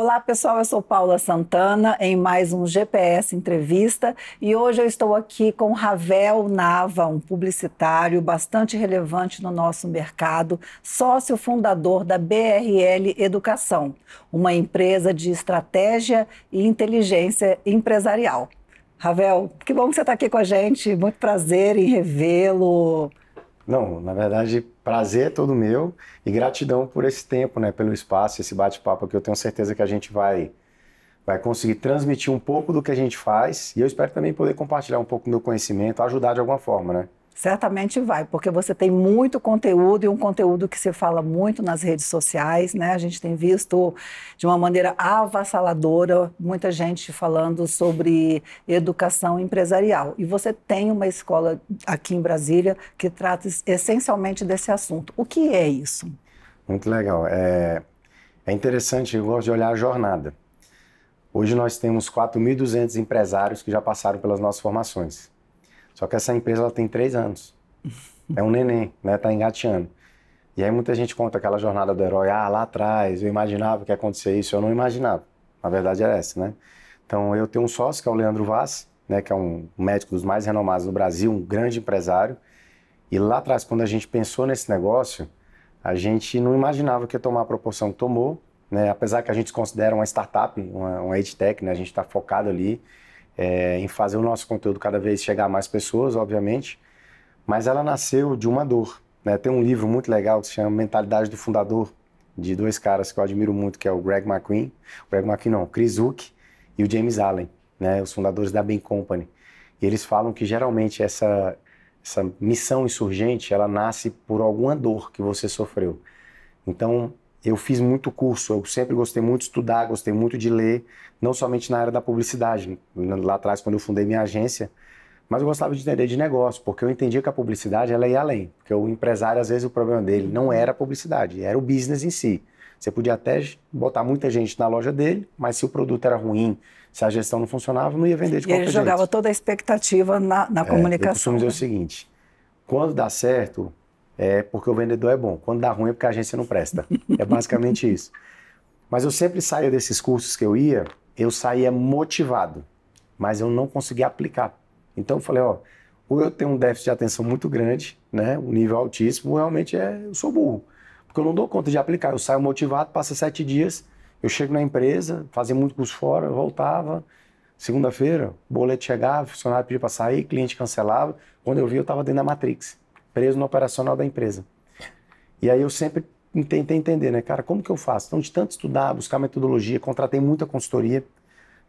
Olá pessoal, eu sou Paula Santana em mais um GPS Entrevista e hoje eu estou aqui com Ravel Nava, um publicitário bastante relevante no nosso mercado, sócio fundador da BRL Educação, uma empresa de estratégia e inteligência empresarial. Ravel, que bom que você está aqui com a gente, muito prazer em revê-lo. Não, na verdade, prazer é todo meu e gratidão por esse tempo, né, pelo espaço, esse bate-papo que eu tenho certeza que a gente vai vai conseguir transmitir um pouco do que a gente faz e eu espero também poder compartilhar um pouco do meu conhecimento, ajudar de alguma forma, né? Certamente vai, porque você tem muito conteúdo e um conteúdo que se fala muito nas redes sociais, né? A gente tem visto de uma maneira avassaladora muita gente falando sobre educação empresarial. E você tem uma escola aqui em Brasília que trata essencialmente desse assunto. O que é isso? Muito legal. É, é interessante, eu gosto de olhar a jornada. Hoje nós temos 4.200 empresários que já passaram pelas nossas formações. Só que essa empresa ela tem três anos. É um neném, né? Tá engateando. E aí muita gente conta aquela jornada do herói, ah, lá atrás, eu imaginava que ia acontecer isso, eu não imaginava. Na verdade era é essa, né? Então eu tenho um sócio que é o Leandro Vaz, né, que é um médico dos mais renomados do Brasil, um grande empresário. E lá atrás, quando a gente pensou nesse negócio, a gente não imaginava que ia tomar a proporção que tomou, né? Apesar que a gente considera uma startup, uma, uma edtech, né? A gente está focado ali é, em fazer o nosso conteúdo cada vez chegar a mais pessoas, obviamente, mas ela nasceu de uma dor. Né? Tem um livro muito legal que se chama Mentalidade do Fundador, de dois caras que eu admiro muito, que é o Greg McQueen, Greg McQueen não, o Chris Zuck e o James Allen, né? os fundadores da Bain Company. E eles falam que geralmente essa, essa missão insurgente, ela nasce por alguma dor que você sofreu. Então, eu fiz muito curso, eu sempre gostei muito de estudar, gostei muito de ler, não somente na área da publicidade, né, lá atrás quando eu fundei minha agência, mas eu gostava de entender de negócio, porque eu entendia que a publicidade ela ia além, porque o empresário às vezes o problema dele não era a publicidade, era o business em si. Você podia até botar muita gente na loja dele, mas se o produto era ruim, se a gestão não funcionava, não ia vender de e qualquer jeito. ele jogava jeito. toda a expectativa na, na é, comunicação. Eu costumo dizer o né? seguinte, quando dá certo, é porque o vendedor é bom. Quando dá ruim é porque a agência não presta. É basicamente isso. Mas eu sempre saía desses cursos que eu ia, eu saía motivado, mas eu não conseguia aplicar. Então eu falei, ó, ou eu tenho um déficit de atenção muito grande, né, um nível altíssimo, realmente é, eu sou burro, porque eu não dou conta de aplicar. Eu saio motivado, passa sete dias, eu chego na empresa, fazia muito curso fora, voltava, segunda-feira, boleto chegava, funcionário pedia para sair, cliente cancelava. Quando eu vi, eu estava dentro da Matrix preso no operacional da empresa. E aí eu sempre tentei entender, né, cara, como que eu faço? Então, de tanto estudar, buscar metodologia, contratei muita consultoria,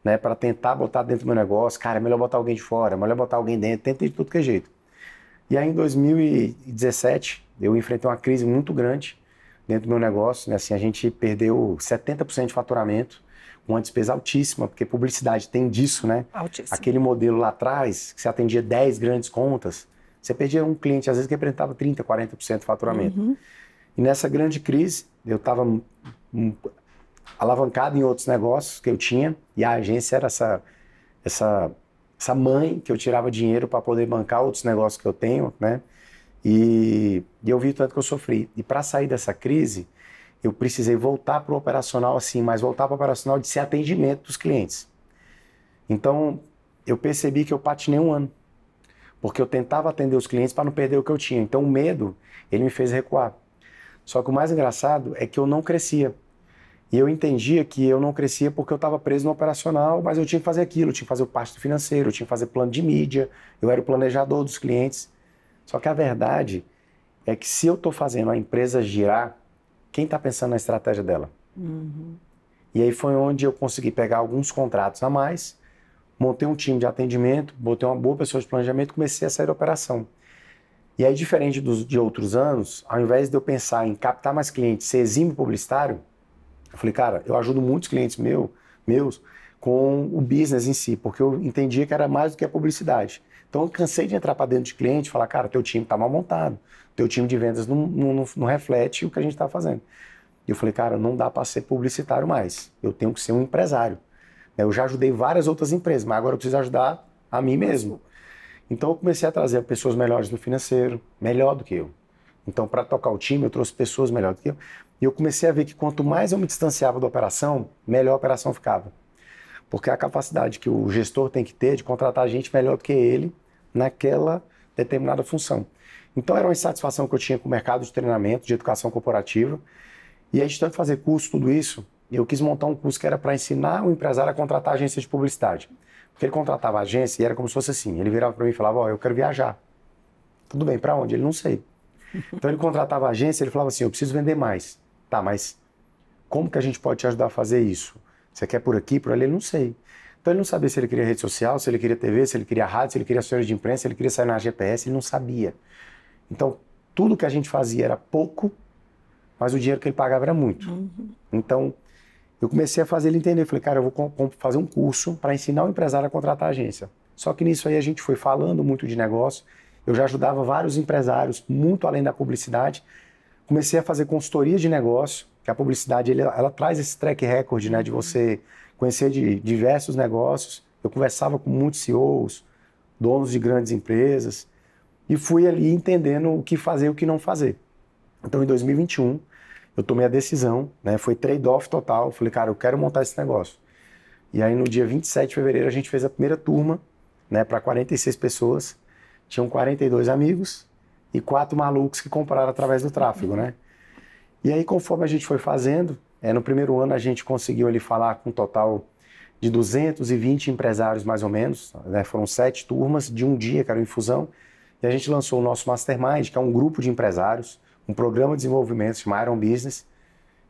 né, para tentar botar dentro do meu negócio. Cara, é melhor botar alguém de fora, é melhor botar alguém dentro, tentei de tudo que é jeito. E aí, em 2017, eu enfrentei uma crise muito grande dentro do meu negócio, né, assim, a gente perdeu 70% de faturamento, uma despesa altíssima, porque publicidade tem disso, né? Altíssimo. Aquele modelo lá atrás, que você atendia 10 grandes contas, você perdia um cliente, às vezes, que representava 30%, 40% do faturamento. Uhum. E nessa grande crise, eu estava alavancado em outros negócios que eu tinha, e a agência era essa, essa, essa mãe que eu tirava dinheiro para poder bancar outros negócios que eu tenho, né? E, e eu vi o tanto que eu sofri. E para sair dessa crise, eu precisei voltar para o operacional assim, mas voltar para o operacional de ser atendimento dos clientes. Então, eu percebi que eu patinei um ano porque eu tentava atender os clientes para não perder o que eu tinha. Então o medo, ele me fez recuar. Só que o mais engraçado é que eu não crescia. E eu entendia que eu não crescia porque eu estava preso no operacional, mas eu tinha que fazer aquilo, eu tinha que fazer o parte do financeiro, eu tinha que fazer plano de mídia, eu era o planejador dos clientes. Só que a verdade é que se eu estou fazendo a empresa girar, quem está pensando na estratégia dela? Uhum. E aí foi onde eu consegui pegar alguns contratos a mais montei um time de atendimento, botei uma boa pessoa de planejamento, comecei a sair da operação. E aí, diferente dos, de outros anos, ao invés de eu pensar em captar mais clientes, ser exímio publicitário, eu falei, cara, eu ajudo muitos clientes meu, meus com o business em si, porque eu entendia que era mais do que a publicidade. Então, eu cansei de entrar para dentro de cliente e falar, cara, teu time está mal montado, teu time de vendas não, não, não reflete o que a gente está fazendo. E eu falei, cara, não dá para ser publicitário mais, eu tenho que ser um empresário. É, eu já ajudei várias outras empresas, mas agora eu preciso ajudar a mim mesmo. Então eu comecei a trazer pessoas melhores no financeiro, melhor do que eu. Então, para tocar o time, eu trouxe pessoas melhores do que eu. E eu comecei a ver que quanto mais eu me distanciava da operação, melhor a operação ficava. Porque a capacidade que o gestor tem que ter de contratar gente melhor do que ele naquela determinada função. Então, era uma insatisfação que eu tinha com o mercado de treinamento, de educação corporativa. E a gente tanto fazer curso, tudo isso, eu quis montar um curso que era para ensinar o empresário a contratar agência de publicidade. Porque ele contratava agência e era como se fosse assim. Ele virava para mim e falava: Ó, oh, eu quero viajar. Tudo bem, para onde? Ele não sei. Então ele contratava agência, ele falava assim: eu preciso vender mais. Tá, mas como que a gente pode te ajudar a fazer isso? Você quer por aqui, por ali? Ele não sei. Então ele não sabia se ele queria rede social, se ele queria TV, se ele queria rádio, se ele queria assessoria de imprensa, se ele queria sair na GPS, ele não sabia. Então tudo que a gente fazia era pouco, mas o dinheiro que ele pagava era muito. Uhum. Então eu comecei a fazer ele entender. Falei, cara, eu vou fazer um curso para ensinar o empresário a contratar a agência. Só que nisso aí a gente foi falando muito de negócio. Eu já ajudava vários empresários, muito além da publicidade. Comecei a fazer consultoria de negócio, que a publicidade ela, ela traz esse track record, né, de uhum. você conhecer de diversos negócios. Eu conversava com muitos CEOs, donos de grandes empresas, e fui ali entendendo o que fazer e o que não fazer. Então, em 2021, eu tomei a decisão, né? Foi trade-off total. Eu falei, cara, eu quero montar esse negócio. E aí no dia 27 de fevereiro a gente fez a primeira turma, né, para 46 pessoas. Tinham 42 amigos e quatro malucos que compraram através do tráfego, né? E aí conforme a gente foi fazendo, é, no primeiro ano a gente conseguiu ali falar com um total de 220 empresários mais ou menos, né? Foram sete turmas de um dia, que era o infusão. E a gente lançou o nosso Mastermind, que é um grupo de empresários um programa de desenvolvimento chamado Iron Business,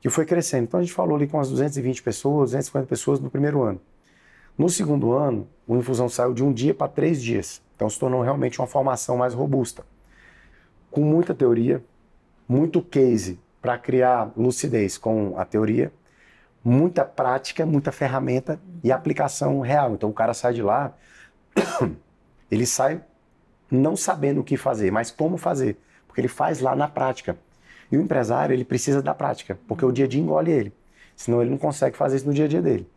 que foi crescendo. Então a gente falou ali com umas 220 pessoas, 250 pessoas no primeiro ano. No segundo ano, o Infusão saiu de um dia para três dias. Então se tornou realmente uma formação mais robusta. Com muita teoria, muito case para criar lucidez com a teoria, muita prática, muita ferramenta e aplicação real. Então o cara sai de lá, ele sai não sabendo o que fazer, mas como fazer porque ele faz lá na prática. E o empresário, ele precisa da prática, porque o dia a dia engole ele. Senão ele não consegue fazer isso no dia a dia dele.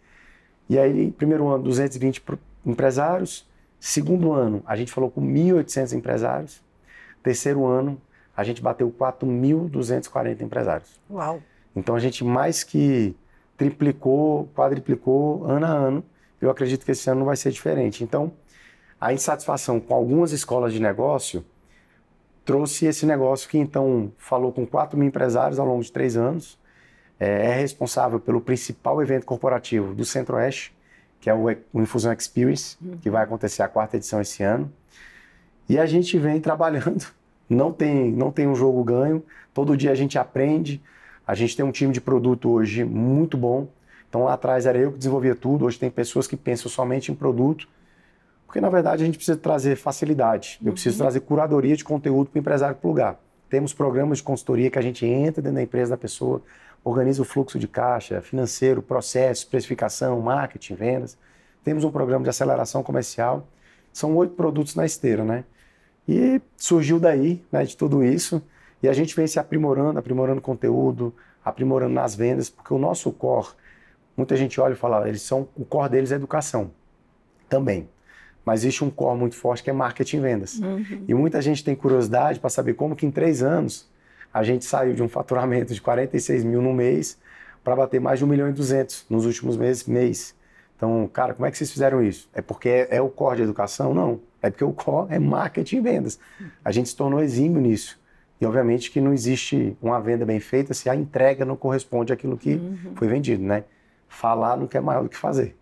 E aí, primeiro ano, 220 empresários. Segundo ano, a gente falou com 1.800 empresários. Terceiro ano, a gente bateu 4.240 empresários. Uau! Então a gente mais que triplicou, quadriplicou ano a ano. Eu acredito que esse ano não vai ser diferente. Então, a insatisfação com algumas escolas de negócio trouxe esse negócio que então falou com 4 mil empresários ao longo de três anos, é, é responsável pelo principal evento corporativo do Centro-Oeste, que é o, o Infusão Experience, uhum. que vai acontecer a quarta edição esse ano. E a gente vem trabalhando, não tem, não tem um jogo ganho, todo dia a gente aprende, a gente tem um time de produto hoje muito bom. Então lá atrás era eu que desenvolvia tudo, hoje tem pessoas que pensam somente em produto, porque, na verdade, a gente precisa trazer facilidade, eu uhum. preciso trazer curadoria de conteúdo para o empresário lugar. Temos programas de consultoria que a gente entra dentro da empresa da pessoa, organiza o fluxo de caixa, financeiro, processo, especificação, marketing, vendas. Temos um programa de aceleração comercial. São oito produtos na esteira, né? E surgiu daí, né, de tudo isso. E a gente vem se aprimorando, aprimorando conteúdo, aprimorando nas vendas, porque o nosso core, muita gente olha e fala, eles são, o core deles é educação também. Mas existe um core muito forte que é marketing e vendas. Uhum. E muita gente tem curiosidade para saber como que em três anos a gente saiu de um faturamento de 46 mil no mês para bater mais de 1 milhão e 200 nos últimos meses, mês. Então, cara, como é que vocês fizeram isso? É porque é, é o core de educação? Não. É porque o core é marketing e vendas. A gente se tornou exímio nisso. E obviamente que não existe uma venda bem feita se a entrega não corresponde àquilo que uhum. foi vendido, né? Falar não é maior do que fazer.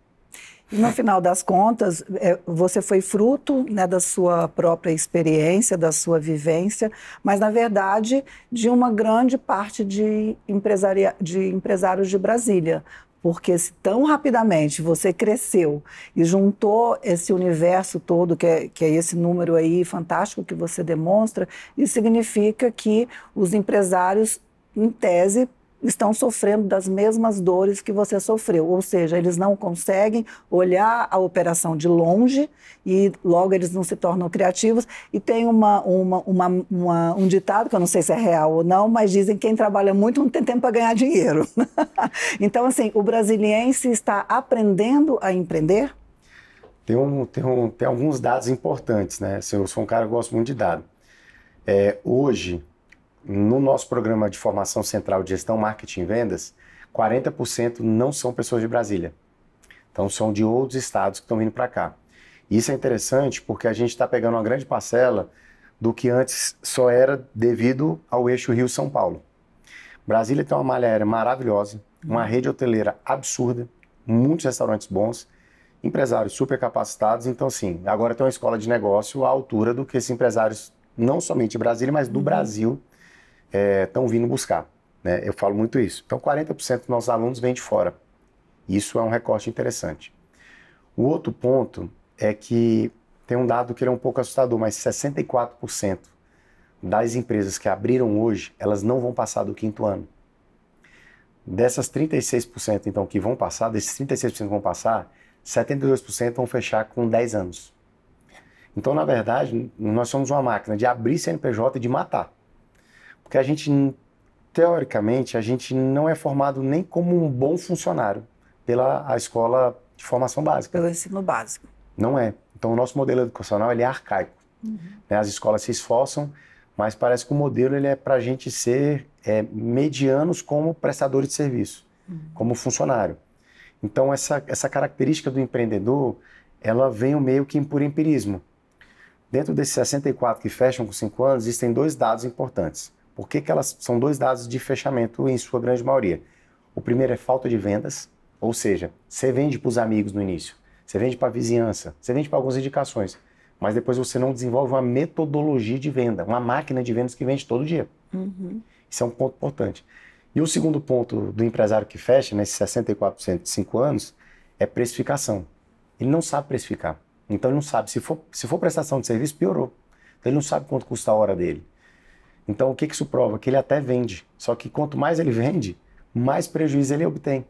E no final das contas, é, você foi fruto né, da sua própria experiência, da sua vivência, mas, na verdade, de uma grande parte de, empresaria, de empresários de Brasília. Porque se tão rapidamente você cresceu e juntou esse universo todo, que é, que é esse número aí fantástico que você demonstra, isso significa que os empresários, em tese, estão sofrendo das mesmas dores que você sofreu, ou seja, eles não conseguem olhar a operação de longe e logo eles não se tornam criativos. E tem uma, uma, uma, uma um ditado, que eu não sei se é real ou não, mas dizem que quem trabalha muito não tem tempo para ganhar dinheiro. então, assim, o brasiliense está aprendendo a empreender? Tem, um, tem, um, tem alguns dados importantes, né? Eu sou um cara que gosto muito de dados. É, hoje, no nosso programa de formação central de gestão, marketing e vendas, 40% não são pessoas de Brasília. Então são de outros estados que estão vindo para cá. Isso é interessante porque a gente está pegando uma grande parcela do que antes só era devido ao eixo Rio-São Paulo. Brasília tem uma malha aérea maravilhosa, uma rede hoteleira absurda, muitos restaurantes bons, empresários super capacitados. Então, sim, agora tem uma escola de negócio à altura do que esses empresários, não somente de Brasília, mas do uhum. Brasil, estão é, vindo buscar. Né? Eu falo muito isso. Então, 40% dos nossos alunos vêm de fora. Isso é um recorte interessante. O outro ponto é que tem um dado que é um pouco assustador, mas 64% das empresas que abriram hoje, elas não vão passar do quinto ano. Dessas 36%, então, que vão passar, desses 36% que vão passar, 72% vão fechar com 10 anos. Então, na verdade, nós somos uma máquina de abrir CNPJ e de matar. Porque a gente, teoricamente, a gente não é formado nem como um bom funcionário pela a escola de formação básica. Pelo ensino básico. Não é. Então, o nosso modelo educacional ele é arcaico. Uhum. Né, as escolas se esforçam, mas parece que o modelo ele é para a gente ser é, medianos como prestadores de serviço, uhum. como funcionário. Então, essa, essa característica do empreendedor, ela vem meio que por empirismo. Dentro desses 64 que fecham com 5 anos, existem dois dados importantes. Por que, que elas são dois dados de fechamento em sua grande maioria? O primeiro é falta de vendas, ou seja, você vende para os amigos no início, você vende para a vizinhança, você vende para algumas indicações, mas depois você não desenvolve uma metodologia de venda, uma máquina de vendas que vende todo dia. Uhum. Isso é um ponto importante. E o segundo ponto do empresário que fecha, nesses 64% de 5 anos, é precificação. Ele não sabe precificar. Então ele não sabe. Se for, se for prestação de serviço, piorou. Então, ele não sabe quanto custa a hora dele. Então, o que, que isso prova? Que ele até vende. Só que quanto mais ele vende, mais prejuízo ele obtém.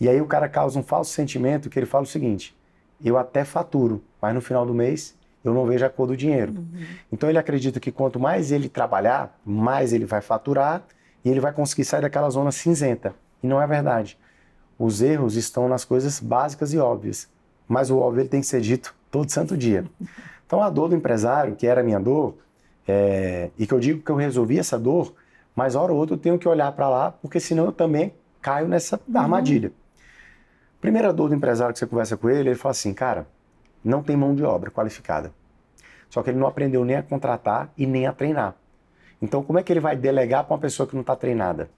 E aí o cara causa um falso sentimento que ele fala o seguinte: eu até faturo, mas no final do mês eu não vejo a cor do dinheiro. Uhum. Então ele acredita que quanto mais ele trabalhar, mais ele vai faturar e ele vai conseguir sair daquela zona cinzenta. E não é verdade. Os erros estão nas coisas básicas e óbvias, mas o óbvio ele tem que ser dito todo santo dia. Então a dor do empresário, que era a minha dor, é, e que eu digo que eu resolvi essa dor, mas hora ou outra eu tenho que olhar para lá, porque senão eu também caio nessa uhum. armadilha. Uhum. Primeira dor do empresário que você conversa com ele, ele fala assim, cara, não tem mão de obra qualificada. Só que ele não aprendeu nem a contratar e nem a treinar. Então, como é que ele vai delegar para uma pessoa que não está treinada?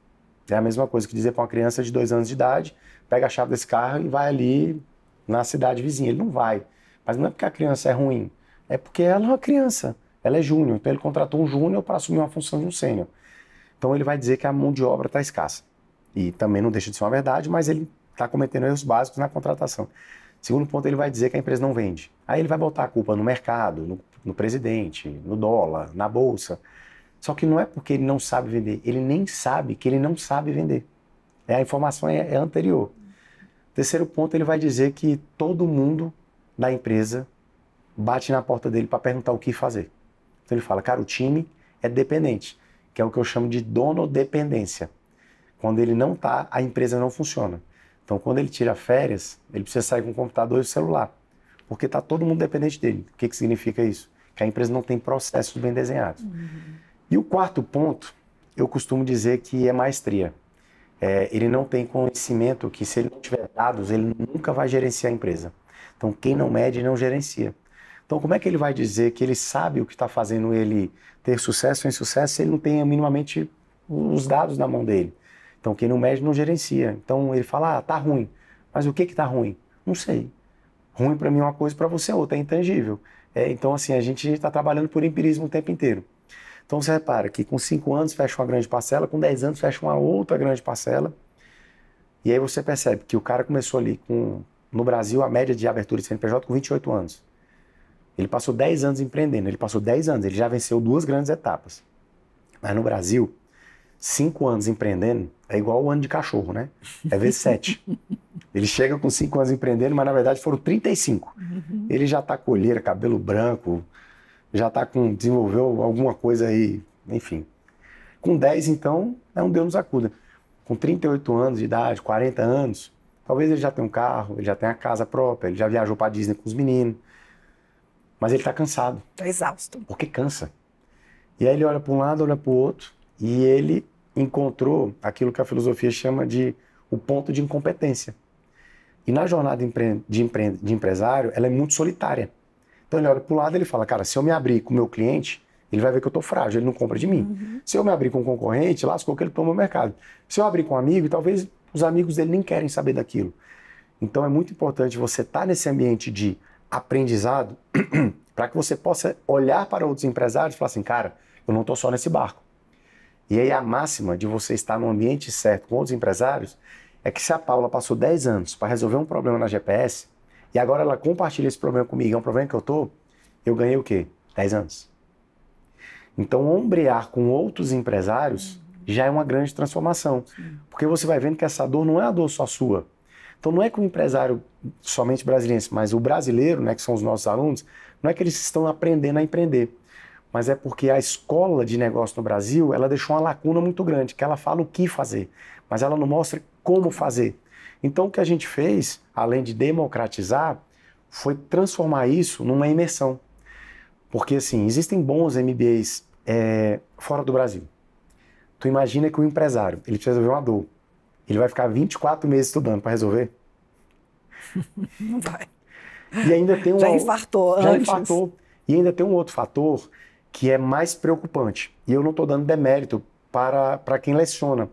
É a mesma coisa que dizer para uma criança de dois anos de idade, pega a chave desse carro e vai ali na cidade vizinha. Ele não vai. Mas não é porque a criança é ruim, é porque ela é uma criança ela é júnior, então ele contratou um júnior para assumir uma função de um sênior. Então ele vai dizer que a mão de obra está escassa. E também não deixa de ser uma verdade, mas ele está cometendo erros básicos na contratação. Segundo ponto, ele vai dizer que a empresa não vende. Aí ele vai botar a culpa no mercado, no, no presidente, no dólar, na bolsa. Só que não é porque ele não sabe vender, ele nem sabe que ele não sabe vender. É, a informação é, é anterior. Terceiro ponto, ele vai dizer que todo mundo da empresa bate na porta dele para perguntar o que fazer. Então ele fala, cara, o time é dependente, que é o que eu chamo de dono dependência. Quando ele não está, a empresa não funciona. Então quando ele tira férias, ele precisa sair com o computador e o celular, porque está todo mundo dependente dele. O que, que significa isso? Que a empresa não tem processos bem desenhados. Uhum. E o quarto ponto, eu costumo dizer que é maestria. É, ele não tem conhecimento que se ele não tiver dados, ele nunca vai gerenciar a empresa. Então quem não mede não gerencia. Então, como é que ele vai dizer que ele sabe o que está fazendo ele ter sucesso ou insucesso se ele não tem minimamente os dados na mão dele? Então, quem não mede não gerencia. Então, ele fala, ah, tá ruim. Mas o que que tá ruim? Não sei. Ruim para mim é uma coisa, para você é outra, é intangível. É, então, assim, a gente está trabalhando por empirismo o tempo inteiro. Então, você repara que com 5 anos fecha uma grande parcela, com 10 anos fecha uma outra grande parcela. E aí você percebe que o cara começou ali com, no Brasil, a média de abertura de CNPJ com 28 anos. Ele passou 10 anos empreendendo, ele passou 10 anos, ele já venceu duas grandes etapas. Mas no Brasil, 5 anos empreendendo é igual o ano de cachorro, né? É vezes 7. ele chega com 5 anos empreendendo, mas na verdade foram 35. Uhum. Ele já tá colheira, cabelo branco, já tá com. desenvolveu alguma coisa aí, enfim. Com 10, então, é um Deus nos acuda. Com 38 anos de idade, 40 anos, talvez ele já tenha um carro, ele já tenha a casa própria, ele já viajou para Disney com os meninos mas ele está cansado. Está exausto. Porque cansa. E aí ele olha para um lado, olha para o outro, e ele encontrou aquilo que a filosofia chama de o ponto de incompetência. E na jornada de, empre... De, empre... de empresário, ela é muito solitária. Então ele olha para o lado e ele fala, cara, se eu me abrir com o meu cliente, ele vai ver que eu estou frágil, ele não compra de mim. Uhum. Se eu me abrir com um concorrente, lascou que ele toma o mercado. Se eu abrir com um amigo, talvez os amigos dele nem querem saber daquilo. Então é muito importante você estar tá nesse ambiente de aprendizado para que você possa olhar para outros empresários e falar assim, cara, eu não estou só nesse barco. E aí a máxima de você estar no ambiente certo com outros empresários é que se a Paula passou 10 anos para resolver um problema na GPS e agora ela compartilha esse problema comigo, é um problema que eu estou eu ganhei o quê? 10 anos. Então, ombrear com outros empresários uhum. já é uma grande transformação, porque você vai vendo que essa dor não é a dor só sua, então não é que o empresário somente brasileiro, mas o brasileiro, né, que são os nossos alunos, não é que eles estão aprendendo a empreender, mas é porque a escola de negócio no Brasil, ela deixou uma lacuna muito grande, que ela fala o que fazer, mas ela não mostra como fazer. Então o que a gente fez, além de democratizar, foi transformar isso numa imersão. Porque assim, existem bons MBAs é, eh, fora do Brasil. Tu imagina que o empresário, ele precisa ver uma dor. Ele vai ficar 24 meses estudando para resolver? Não vai. E ainda tem um. Já infartou já antes. Infartou. E ainda tem um outro fator que é mais preocupante. E eu não estou dando demérito para, para quem leciona.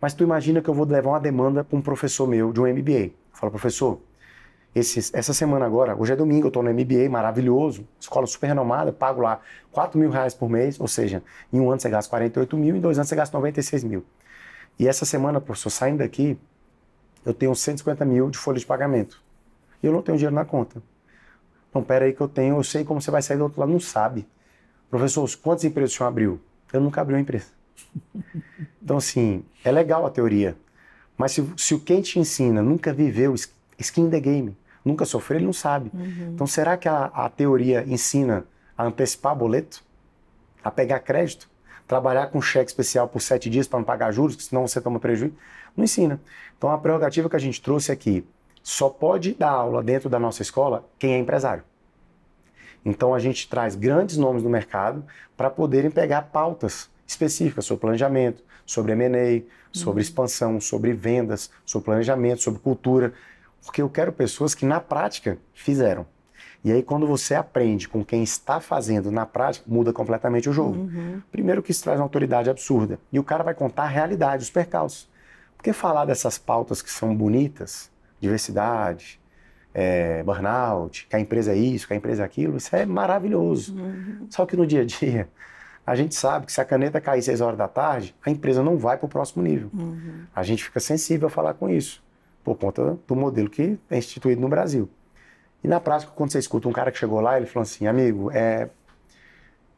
Mas tu imagina que eu vou levar uma demanda para um professor meu de um MBA. Fala, professor, esse, essa semana agora, hoje é domingo, eu estou no MBA, maravilhoso, escola super renomada, pago lá 4 mil reais por mês, ou seja, em um ano você gasta 48 mil, em dois anos você gasta 96 mil. E essa semana, professor, saindo daqui, eu tenho 150 mil de folha de pagamento. E eu não tenho dinheiro na conta. Então, pera aí que eu tenho, eu sei como você vai sair do outro lado, não sabe. Professor, quantas empresas o senhor abriu? Eu nunca abri uma empresa. Então, assim, é legal a teoria. Mas se, se o quem te ensina nunca viveu skin the game, nunca sofreu, ele não sabe. Uhum. Então, será que a, a teoria ensina a antecipar boleto? A pegar crédito? trabalhar com cheque especial por sete dias para não pagar juros, senão você toma prejuízo. Não ensina. Então a prerrogativa que a gente trouxe aqui só pode dar aula dentro da nossa escola quem é empresário. Então a gente traz grandes nomes do mercado para poderem pegar pautas específicas sobre planejamento, sobre M&A, sobre uhum. expansão, sobre vendas, sobre planejamento, sobre cultura, porque eu quero pessoas que na prática fizeram. E aí, quando você aprende com quem está fazendo na prática, muda completamente o jogo. Uhum. Primeiro que isso traz uma autoridade absurda. E o cara vai contar a realidade, os percalços. Porque falar dessas pautas que são bonitas, diversidade, é, burnout, que a empresa é isso, que a empresa é aquilo, isso é maravilhoso. Uhum. Só que no dia a dia, a gente sabe que se a caneta cair 6 horas da tarde, a empresa não vai para o próximo nível. Uhum. A gente fica sensível a falar com isso, por conta do modelo que é instituído no Brasil. E na prática, quando você escuta um cara que chegou lá, ele falou assim, amigo, é...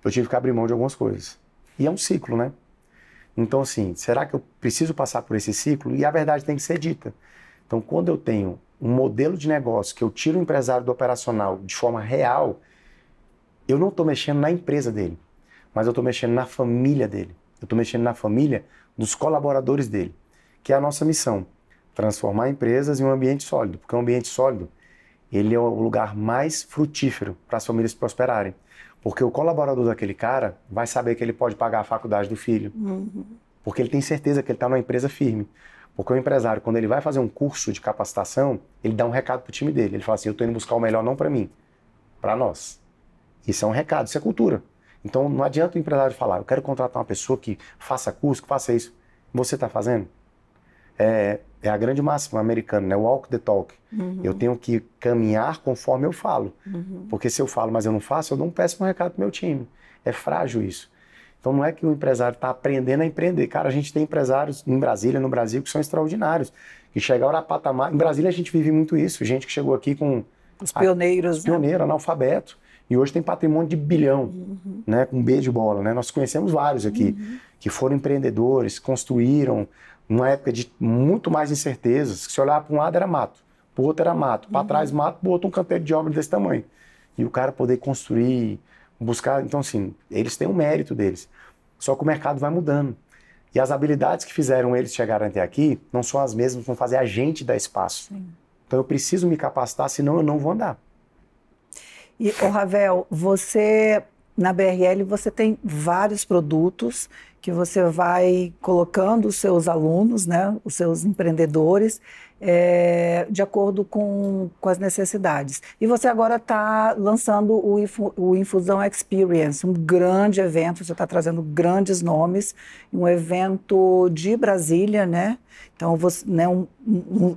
eu tive que abrir mão de algumas coisas. E é um ciclo, né? Então, assim, será que eu preciso passar por esse ciclo? E a verdade tem que ser dita. Então, quando eu tenho um modelo de negócio que eu tiro o empresário do operacional de forma real, eu não estou mexendo na empresa dele, mas eu estou mexendo na família dele. Eu estou mexendo na família dos colaboradores dele, que é a nossa missão: transformar empresas em um ambiente sólido. Porque um ambiente sólido ele é o lugar mais frutífero para as famílias prosperarem. Porque o colaborador daquele cara vai saber que ele pode pagar a faculdade do filho. Uhum. Porque ele tem certeza que ele está numa empresa firme. Porque o empresário, quando ele vai fazer um curso de capacitação, ele dá um recado para o time dele. Ele fala assim: eu estou indo buscar o melhor não para mim, para nós. Isso é um recado, isso é cultura. Então não adianta o empresário falar: eu quero contratar uma pessoa que faça curso, que faça isso. Você está fazendo? é, é a grande máxima americana, né? Walk the talk. Uhum. Eu tenho que caminhar conforme eu falo. Uhum. Porque se eu falo, mas eu não faço, eu dou um péssimo recado pro meu time. É frágil isso. Então não é que o empresário está aprendendo a empreender. Cara, a gente tem empresários em Brasília, no Brasil, que são extraordinários. Que chegaram a patamar. Em Brasília a gente vive muito isso. Gente que chegou aqui com. Os pioneiros. A... Né? Pioneiro, analfabeto. E hoje tem patrimônio de bilhão, uhum. né? Com B de bola, né? Nós conhecemos vários aqui uhum. que foram empreendedores, construíram, numa época de muito mais incertezas, que se olhar para um lado era mato, para o outro era mato, para uhum. trás mato, para o outro um canteiro de obra desse tamanho. E o cara poder construir, buscar. Então, assim, eles têm um mérito deles. Só que o mercado vai mudando. E as habilidades que fizeram eles chegarem até aqui não são as mesmas que vão fazer a gente dar espaço. Sim. Então, eu preciso me capacitar, senão eu não vou andar. E, o Ravel, você na BRL você tem vários produtos que você vai colocando os seus alunos, né, os seus empreendedores, é, de acordo com, com as necessidades. E você agora está lançando o, o Infusão Experience, um grande evento, você está trazendo grandes nomes, um evento de Brasília, né? Então, você, né, um, um,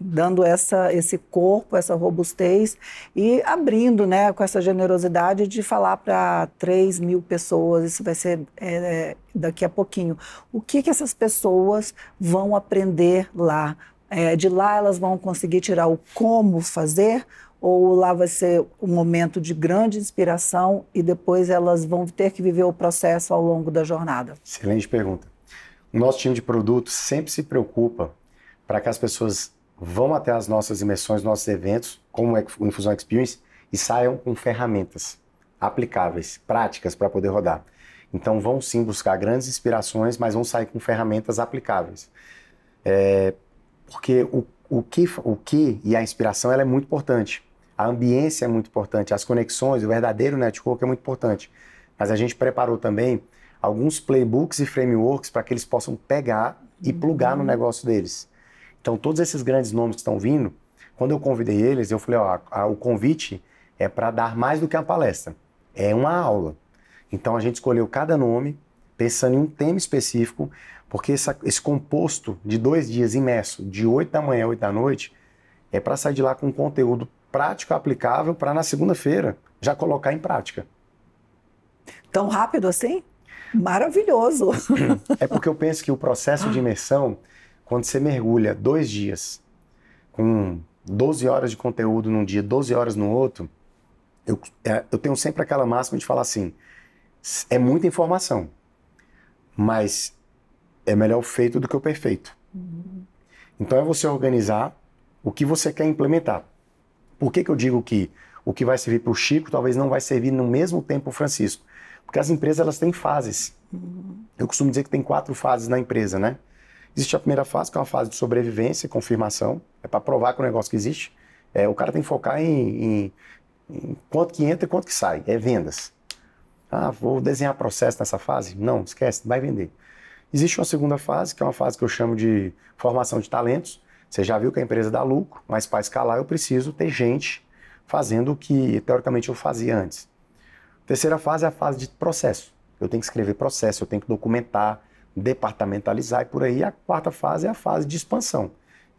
dando essa, esse corpo, essa robustez e abrindo né, com essa generosidade de falar para 3 mil pessoas, isso vai ser é, é daqui a pouquinho. O que, que essas pessoas vão aprender lá? É, de lá elas vão conseguir tirar o como fazer ou lá vai ser um momento de grande inspiração e depois elas vão ter que viver o processo ao longo da jornada? Excelente pergunta. O nosso time de produto sempre se preocupa para que as pessoas vão até as nossas imersões, nossos eventos, como é o Infusão Experience, e saiam com ferramentas aplicáveis, práticas para poder rodar. Então vão sim buscar grandes inspirações, mas vão sair com ferramentas aplicáveis. É, porque o, o, que, o que e a inspiração ela é muito importante. A ambiência é muito importante, as conexões, o verdadeiro network é muito importante. Mas a gente preparou também alguns playbooks e frameworks para que eles possam pegar e uhum. plugar no uhum. negócio deles. Então, todos esses grandes nomes que estão vindo, quando eu convidei eles, eu falei: ó, a, a, o convite é para dar mais do que uma palestra, é uma aula. Então a gente escolheu cada nome pensando em um tema específico, porque essa, esse composto de dois dias imerso, de 8 da manhã a 8 da noite, é para sair de lá com um conteúdo prático, aplicável, para na segunda-feira já colocar em prática. Tão rápido assim? Maravilhoso! é porque eu penso que o processo de imersão, quando você mergulha dois dias, com 12 horas de conteúdo num dia, 12 horas no outro, eu, é, eu tenho sempre aquela máxima de falar assim: é muita informação, mas é melhor o feito do que o perfeito. Uhum. Então é você organizar o que você quer implementar. Por que, que eu digo que o que vai servir para o Chico talvez não vai servir no mesmo tempo para o Francisco? Porque as empresas elas têm fases. Uhum. Eu costumo dizer que tem quatro fases na empresa, né? Existe a primeira fase, que é uma fase de sobrevivência e confirmação. É para provar que o negócio que existe. É, o cara tem que focar em, em, em quanto que entra e quanto que sai. É vendas. Ah, vou desenhar processo nessa fase? Não, esquece, vai vender. Existe uma segunda fase, que é uma fase que eu chamo de formação de talentos. Você já viu que a empresa dá lucro, mas para escalar eu preciso ter gente fazendo o que teoricamente eu fazia antes. Terceira fase é a fase de processo. Eu tenho que escrever processo, eu tenho que documentar, departamentalizar e por aí. A quarta fase é a fase de expansão.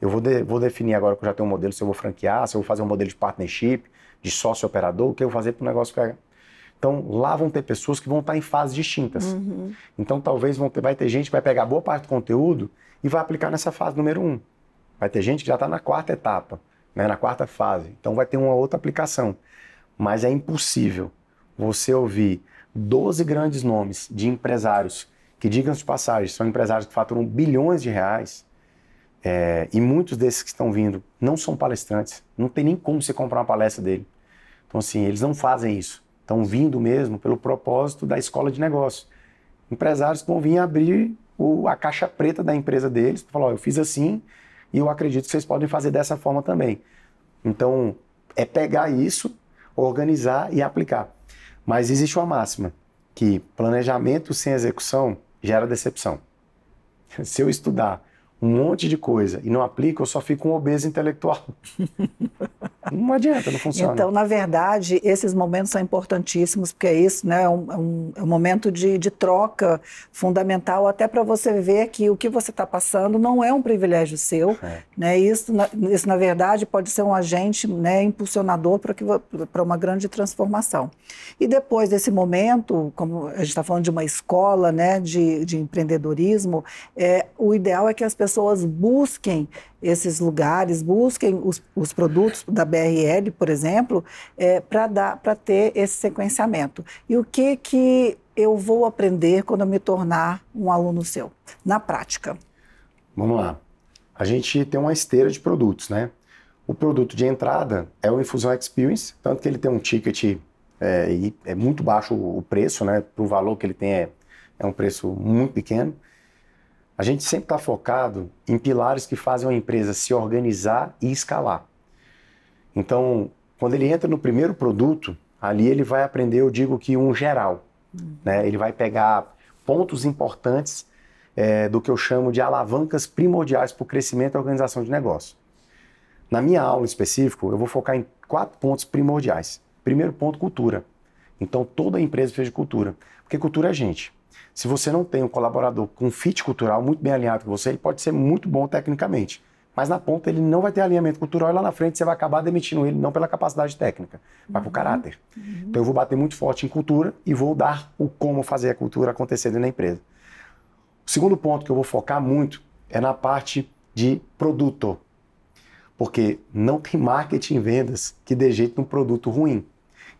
Eu vou, de, vou definir agora que eu já tenho um modelo, se eu vou franquear, se eu vou fazer um modelo de partnership, de sócio operador, o que eu vou fazer para o negócio então, lá vão ter pessoas que vão estar em fases distintas. Uhum. Então, talvez ter, vai ter gente que vai pegar boa parte do conteúdo e vai aplicar nessa fase número um. Vai ter gente que já está na quarta etapa, né, na quarta fase. Então, vai ter uma outra aplicação. Mas é impossível você ouvir 12 grandes nomes de empresários que, digam de passagem, são empresários que faturam bilhões de reais. É, e muitos desses que estão vindo não são palestrantes. Não tem nem como você comprar uma palestra dele. Então, assim, eles não fazem isso estão vindo mesmo pelo propósito da escola de negócio. Empresários que vão vir abrir o, a caixa preta da empresa deles, falar, oh, eu fiz assim e eu acredito que vocês podem fazer dessa forma também. Então, é pegar isso, organizar e aplicar. Mas existe uma máxima, que planejamento sem execução gera decepção. Se eu estudar um monte de coisa e não aplico, eu só fico um obeso intelectual. não adianta, não funciona. Então, na verdade, esses momentos são importantíssimos, porque é isso, né? É um, é um é momento de, de troca fundamental, até para você ver que o que você está passando não é um privilégio seu. É. Né? Isso, na, isso, na verdade, pode ser um agente né, impulsionador para uma grande transformação. E depois desse momento, como a gente está falando de uma escola né, de, de empreendedorismo, é, o ideal é que as pessoas pessoas busquem esses lugares, busquem os, os produtos da BRL, por exemplo, é, para ter esse sequenciamento. E o que, que eu vou aprender quando eu me tornar um aluno seu, na prática? Vamos lá. A gente tem uma esteira de produtos, né? O produto de entrada é o Infusão Experience, tanto que ele tem um ticket é, e é muito baixo o preço, né? Para o valor que ele tem é, é um preço muito pequeno. A gente sempre está focado em pilares que fazem uma empresa se organizar e escalar. Então, quando ele entra no primeiro produto, ali ele vai aprender, eu digo que um geral. Uhum. Né? Ele vai pegar pontos importantes é, do que eu chamo de alavancas primordiais para o crescimento da organização de negócio. Na minha aula específica, eu vou focar em quatro pontos primordiais. Primeiro ponto, cultura. Então, toda empresa fez de cultura, porque cultura é gente. Se você não tem um colaborador com fit cultural muito bem alinhado com você, ele pode ser muito bom tecnicamente. Mas na ponta ele não vai ter alinhamento cultural e lá na frente você vai acabar demitindo ele, não pela capacidade técnica, mas pelo por uhum. caráter. Uhum. Então eu vou bater muito forte em cultura e vou dar o como fazer a cultura acontecer dentro da empresa. O segundo ponto que eu vou focar muito é na parte de produto. Porque não tem marketing em vendas que dê jeito num produto ruim.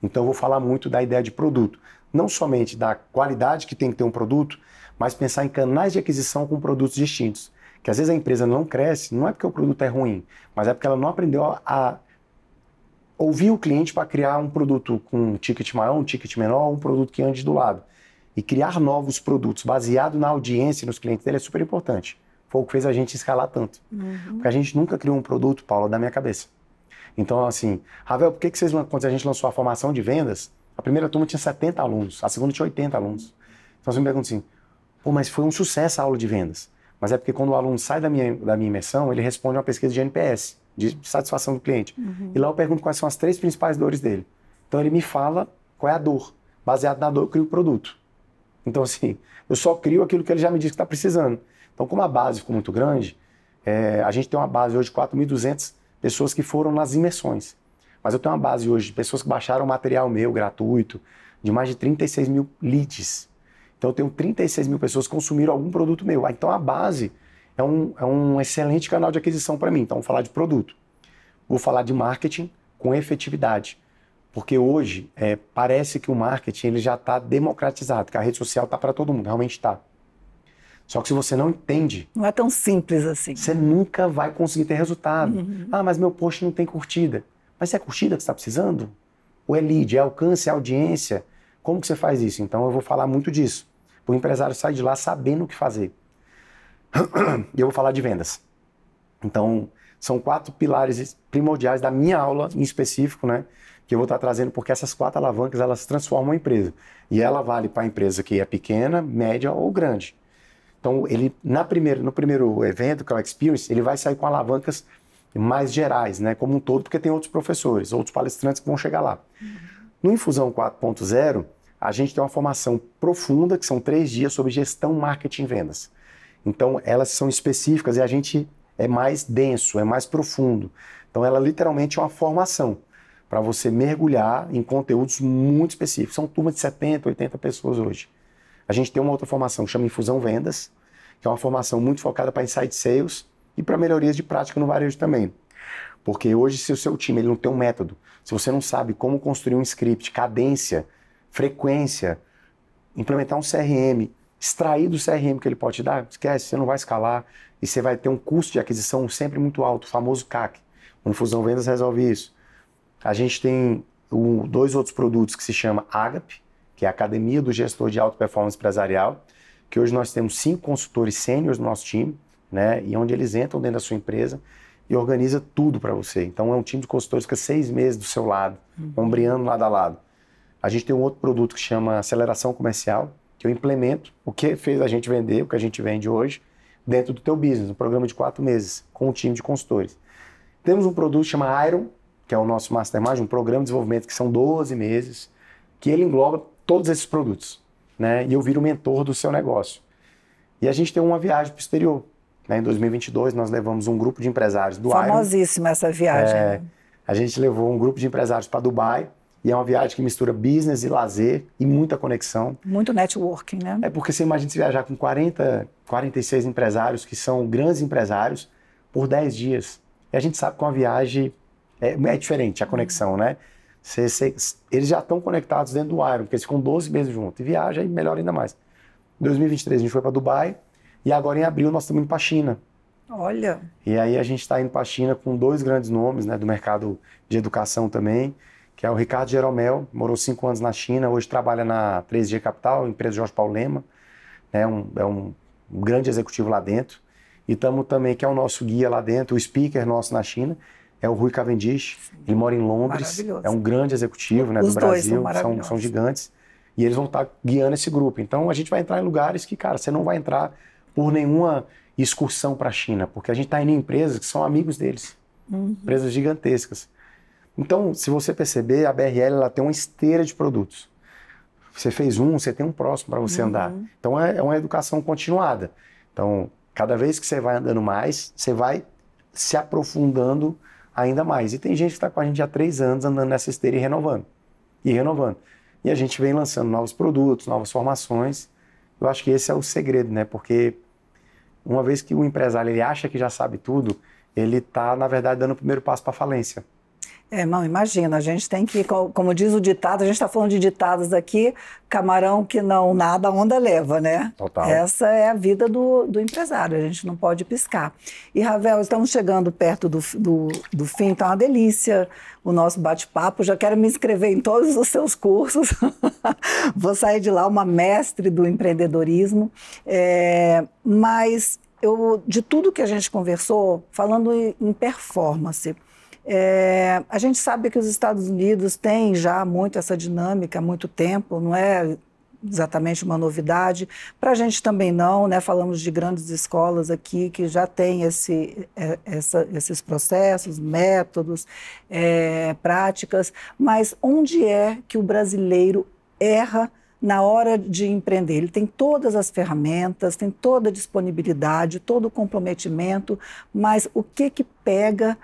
Então, eu vou falar muito da ideia de produto. Não somente da qualidade que tem que ter um produto, mas pensar em canais de aquisição com produtos distintos. Que às vezes a empresa não cresce, não é porque o produto é ruim, mas é porque ela não aprendeu a, ouvir o cliente para criar um produto com um ticket maior, um ticket menor, um produto que ande do lado. E criar novos produtos baseado na audiência e nos clientes dele é super importante. Foi o que fez a gente escalar tanto. Uhum. Porque a gente nunca criou um produto, Paula, da minha cabeça. Então, assim, Ravel, por que, que vocês, quando a gente lançou a formação de vendas, a primeira turma tinha 70 alunos, a segunda tinha 80 alunos. Então você me pergunta assim, pô, mas foi um sucesso a aula de vendas. Mas é porque quando o aluno sai da minha, da minha imersão, ele responde uma pesquisa de NPS, de satisfação do cliente. Uhum. E lá eu pergunto quais são as três principais dores dele. Então ele me fala qual é a dor. Baseado na dor, eu crio o produto. Então, assim, eu só crio aquilo que ele já me disse que está precisando. Então, como a base ficou muito grande, é, a gente tem uma base hoje de 4.200 pessoas que foram nas imersões. Mas eu tenho uma base hoje de pessoas que baixaram material meu gratuito, de mais de 36 mil leads. Então eu tenho 36 mil pessoas que consumiram algum produto meu. Ah, então a base é um, é um excelente canal de aquisição para mim. Então vou falar de produto. Vou falar de marketing com efetividade. Porque hoje é, parece que o marketing ele já está democratizado, que a rede social está para todo mundo, realmente está. Só que se você não entende. Não é tão simples assim. Você nunca vai conseguir ter resultado. Uhum. Ah, mas meu post não tem curtida. Mas é curtida que você está precisando? Ou é lead? É alcance? É audiência? Como que você faz isso? Então eu vou falar muito disso. O empresário sai de lá sabendo o que fazer. E eu vou falar de vendas. Então, são quatro pilares primordiais da minha aula em específico, né? Que eu vou estar tá trazendo, porque essas quatro alavancas elas transformam a empresa. E ela vale para a empresa que é pequena, média ou grande. Então, ele, na primeira, no primeiro evento, que é o Experience, ele vai sair com alavancas mais gerais, né, como um todo, porque tem outros professores, outros palestrantes que vão chegar lá. Uhum. No Infusão 4.0, a gente tem uma formação profunda, que são três dias, sobre gestão, marketing e vendas. Então, elas são específicas e a gente é mais denso, é mais profundo. Então, ela é literalmente é uma formação para você mergulhar em conteúdos muito específicos. São turmas de 70, 80 pessoas hoje. A gente tem uma outra formação que chama Infusão Vendas, que é uma formação muito focada para insight sales e para melhorias de prática no varejo também. Porque hoje, se o seu time ele não tem um método, se você não sabe como construir um script, cadência, frequência, implementar um CRM, extrair do CRM que ele pode te dar, esquece, você não vai escalar e você vai ter um custo de aquisição sempre muito alto, o famoso CAC. O Infusão Vendas resolve isso. A gente tem um, dois outros produtos que se chama Agape, que é a Academia do Gestor de Alta Performance Empresarial, que hoje nós temos cinco consultores sêniores no nosso time, né? E onde eles entram dentro da sua empresa e organiza tudo para você. Então é um time de consultores que fica seis meses do seu lado, uhum. ombreando lado a lado. A gente tem um outro produto que chama aceleração comercial, que eu implemento o que fez a gente vender, o que a gente vende hoje, dentro do teu business, um programa de quatro meses, com um time de consultores. Temos um produto que chama Iron, que é o nosso mastermind, um programa de desenvolvimento que são 12 meses, que ele engloba todos esses produtos, né? E eu viro mentor do seu negócio. E a gente tem uma viagem para o exterior. Né? Em 2022, nós levamos um grupo de empresários do Famosíssima Iron, essa viagem. É, a gente levou um grupo de empresários para Dubai. E é uma viagem que mistura business e lazer e muita conexão. Muito networking, né? É porque você imagina se viajar com 40, 46 empresários que são grandes empresários por 10 dias. E a gente sabe que uma viagem é, é diferente a conexão, né? eles já estão conectados dentro do Iron, porque eles ficam 12 meses juntos. E viaja e melhora ainda mais. Em 2023 a gente foi para Dubai e agora em abril nós estamos indo para a China. Olha. E aí a gente está indo para a China com dois grandes nomes né, do mercado de educação também, que é o Ricardo Jeromel, morou cinco anos na China, hoje trabalha na 3G Capital, empresa Jorge Paulema, né, um, é um grande executivo lá dentro. E estamos também, que é o nosso guia lá dentro, o speaker nosso na China é o Rui Cavendish. Ele mora em Londres. É um grande executivo né, do Brasil. São, são, são, gigantes. E eles vão estar tá guiando esse grupo. Então a gente vai entrar em lugares que, cara, você não vai entrar por nenhuma excursão para a China, porque a gente está indo em empresas que são amigos deles. Uhum. Empresas gigantescas. Então, se você perceber, a BRL ela tem uma esteira de produtos. Você fez um, você tem um próximo para você uhum. andar. Então, é, é uma educação continuada. Então, cada vez que você vai andando mais, você vai se aprofundando ainda mais. E tem gente que está com a gente há três anos andando nessa esteira e renovando. E renovando. E a gente vem lançando novos produtos, novas formações. Eu acho que esse é o segredo, né? Porque uma vez que o empresário ele acha que já sabe tudo, ele está, na verdade, dando o primeiro passo para falência. É, não, imagina, a gente tem que, como diz o ditado, a gente está falando de ditados aqui, camarão que não nada, onda leva, né? Total. Essa é a vida do, do empresário, a gente não pode piscar. E, Ravel, estamos chegando perto do, do, do fim, então é uma delícia o nosso bate-papo. Já quero me inscrever em todos os seus cursos. Vou sair de lá uma mestre do empreendedorismo. É, mas eu, de tudo que a gente conversou, falando em performance, é, a gente sabe que os Estados Unidos têm já muito essa dinâmica há muito tempo, não é exatamente uma novidade. Para a gente também não, né? Falamos de grandes escolas aqui que já têm esse, é, essa, esses processos, métodos, é, práticas. Mas onde é que o brasileiro erra na hora de empreender. Ele tem todas as ferramentas, tem toda a disponibilidade, todo o comprometimento, mas o que que pega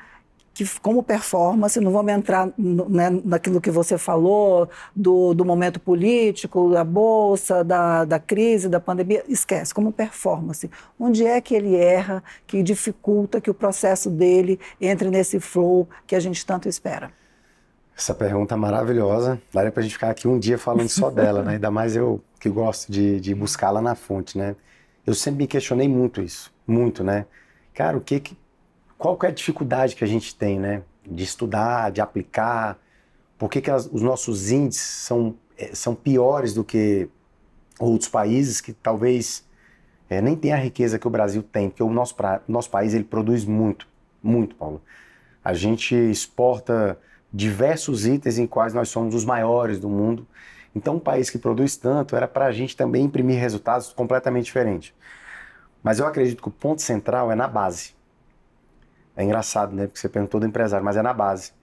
que como performance, não vamos entrar né, naquilo que você falou, do, do momento político, da bolsa, da, da crise, da pandemia, esquece, como performance. Onde é que ele erra, que dificulta que o processo dele entre nesse flow que a gente tanto espera? Essa pergunta maravilhosa. Daria para a gente ficar aqui um dia falando só dela, né? ainda mais eu que gosto de, de buscá-la na fonte. Né? Eu sempre me questionei muito isso, muito, né? Cara, o que, que qual que é a dificuldade que a gente tem, né? De estudar, de aplicar. Por que, que as, os nossos índices são, eh, são piores do que outros países que talvez é, nem tenham a riqueza que o Brasil tem? Porque o nosso, pra, nosso país ele produz muito, muito, Paulo. A gente exporta diversos itens em quais nós somos os maiores do mundo. Então, um país que produz tanto era para a gente também imprimir resultados completamente diferentes. Mas eu acredito que o ponto central é na base é engraçado, né? Porque você perguntou do empresário, mas é na base.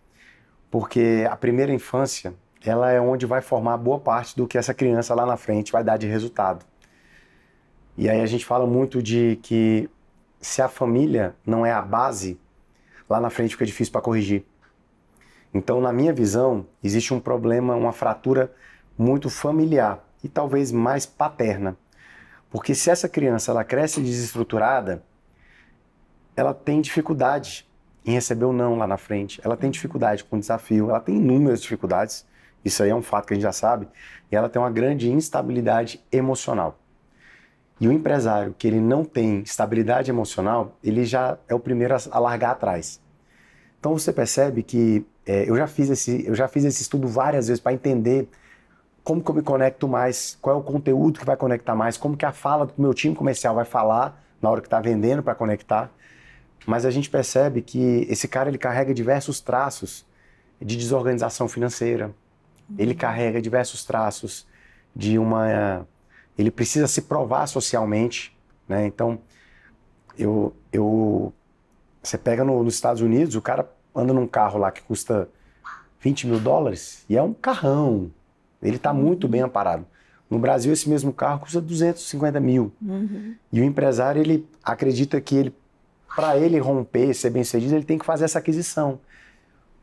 Porque a primeira infância, ela é onde vai formar boa parte do que essa criança lá na frente vai dar de resultado. E aí a gente fala muito de que se a família não é a base, lá na frente fica difícil para corrigir. Então, na minha visão, existe um problema, uma fratura muito familiar e talvez mais paterna. Porque se essa criança ela cresce desestruturada, ela tem dificuldade em receber o não lá na frente, ela tem dificuldade com o desafio, ela tem inúmeras dificuldades, isso aí é um fato que a gente já sabe, e ela tem uma grande instabilidade emocional. E o empresário que ele não tem estabilidade emocional, ele já é o primeiro a largar atrás. Então você percebe que é, eu já fiz esse eu já fiz esse estudo várias vezes para entender como que eu me conecto mais, qual é o conteúdo que vai conectar mais, como que a fala do meu time comercial vai falar na hora que está vendendo para conectar. Mas a gente percebe que esse cara ele carrega diversos traços de desorganização financeira. Uhum. Ele carrega diversos traços de uma ele precisa se provar socialmente, né? Então, eu eu você pega no, nos Estados Unidos, o cara anda num carro lá que custa 20 mil dólares e é um carrão. Ele está uhum. muito bem amparado. No Brasil, esse mesmo carro custa 250 mil. Uhum. E o empresário, ele acredita que ele para ele romper, ser bem sucedido, ele tem que fazer essa aquisição.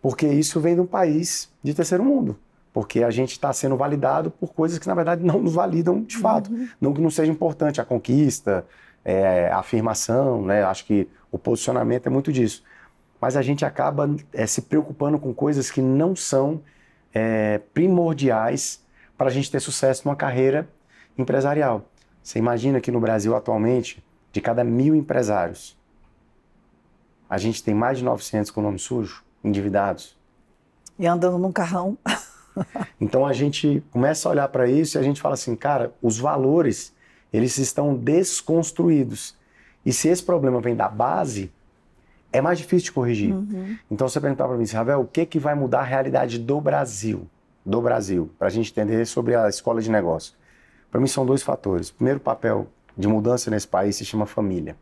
Porque isso vem de um país de terceiro mundo. Porque a gente está sendo validado por coisas que, na verdade, não nos validam de fato. Uhum. Não que não seja importante a conquista, é, a afirmação, né? Acho que o posicionamento é muito disso. Mas a gente acaba é, se preocupando com coisas que não são é, primordiais para a gente ter sucesso numa carreira empresarial. Você imagina que no Brasil, atualmente, de cada mil empresários, a gente tem mais de 900 com nome sujo, endividados. E andando num carrão. então a gente começa a olhar para isso e a gente fala assim, cara, os valores, eles estão desconstruídos. E se esse problema vem da base, é mais difícil de corrigir. Uhum. Então você perguntar para mim, assim, Ravel, o que, que vai mudar a realidade do Brasil? Do Brasil, para a gente entender sobre a escola de negócio. Para mim são dois fatores. O primeiro papel de mudança nesse país se chama família.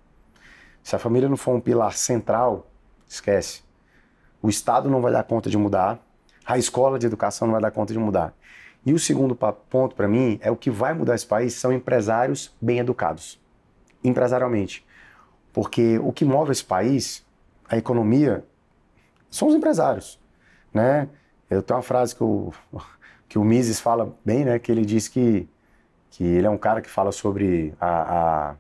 Se a família não for um pilar central, esquece. O Estado não vai dar conta de mudar, a escola de educação não vai dar conta de mudar. E o segundo ponto para mim é o que vai mudar esse país são empresários bem educados, empresarialmente. Porque o que move esse país, a economia, são os empresários, né? Eu tenho uma frase que o, que o Mises fala bem, né? Que ele diz que, que ele é um cara que fala sobre a, a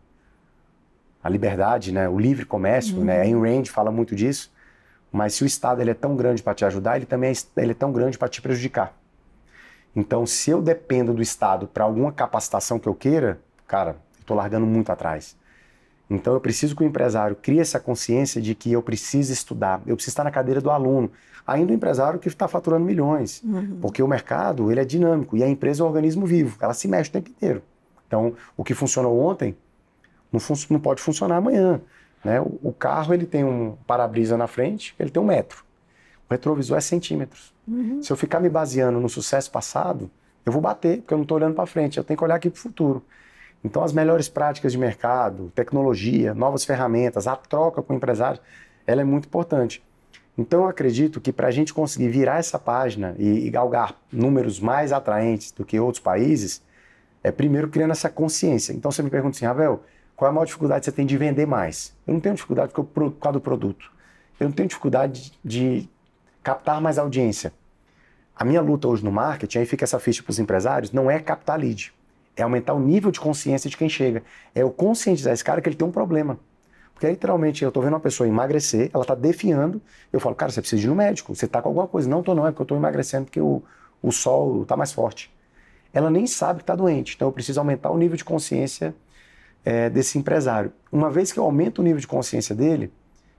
a liberdade, né, o livre comércio, né, uhum. né? Ayn Rand fala muito disso. Mas se o Estado ele é tão grande para te ajudar, ele também é, ele é tão grande para te prejudicar. Então, se eu dependo do Estado para alguma capacitação que eu queira, cara, estou largando muito atrás. Então, eu preciso que o empresário crie essa consciência de que eu preciso estudar, eu preciso estar na cadeira do aluno. Ainda o empresário que está faturando milhões, uhum. porque o mercado ele é dinâmico e a empresa é um organismo vivo, ela se mexe o tempo inteiro. Então, o que funcionou ontem não, não pode funcionar amanhã. Né? O, o, carro ele tem um para-brisa na frente, ele tem um metro. O retrovisor é centímetros. Uhum. Se eu ficar me baseando no sucesso passado, eu vou bater, porque eu não estou olhando para frente, eu tenho que olhar aqui para o futuro. Então, as melhores práticas de mercado, tecnologia, novas ferramentas, a troca com o empresário, ela é muito importante. Então, eu acredito que para a gente conseguir virar essa página e, e, galgar números mais atraentes do que outros países, é primeiro criando essa consciência. Então, você me pergunta assim, Ravel, ah, qual é a maior dificuldade que você tem de vender mais? Eu não tenho dificuldade porque eu, por causa do produto. Eu não tenho dificuldade de captar mais audiência. A minha luta hoje no marketing, aí fica essa ficha para os empresários, não é captar lead. É aumentar o nível de consciência de quem chega. É eu conscientizar esse cara que ele tem um problema. Porque literalmente eu estou vendo uma pessoa emagrecer, ela está definhando, eu falo, cara, você precisa ir no médico, você está com alguma coisa. Não, estou não, é porque eu estou emagrecendo porque o, o sol está mais forte. Ela nem sabe que está doente, então eu preciso aumentar o nível de consciência é, desse empresário. Uma vez que eu aumento o nível de consciência dele,